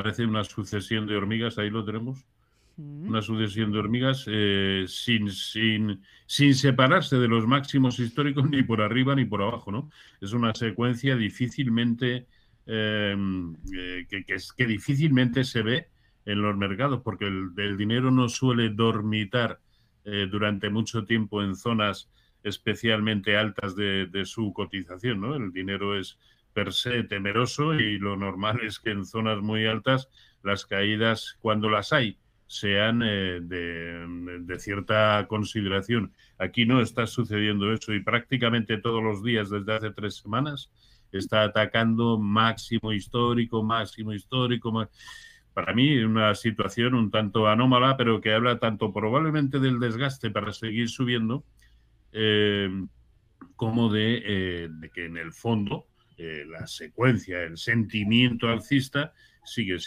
parece una sucesión de hormigas, ahí lo tenemos. Mm. Una sucesión de hormigas eh, sin, sin, sin separarse de los máximos históricos ni por arriba ni por abajo, ¿no? Es una secuencia difícilmente em, eh, que, difícilmente se ve en los mercados, porque el, dinero no suele dormitar eh, durante mucho tiempo en zonas especialmente altas de, de su cotización, ¿no? El dinero es per se temeroso y lo normal es que en zonas muy altas las caídas, cuando las hay, sean eh, de, cierta consideración. Aquí no está sucediendo eso y prácticamente todos los días desde hace tres semanas está atacando máximo histórico, máximo histórico. Para mí una situación un tanto anómala, pero que habla tanto probablemente del desgaste para seguir subiendo eh, como eh, de, que en el fondo eh, la secuencia, el sentimiento alcista sigue siendo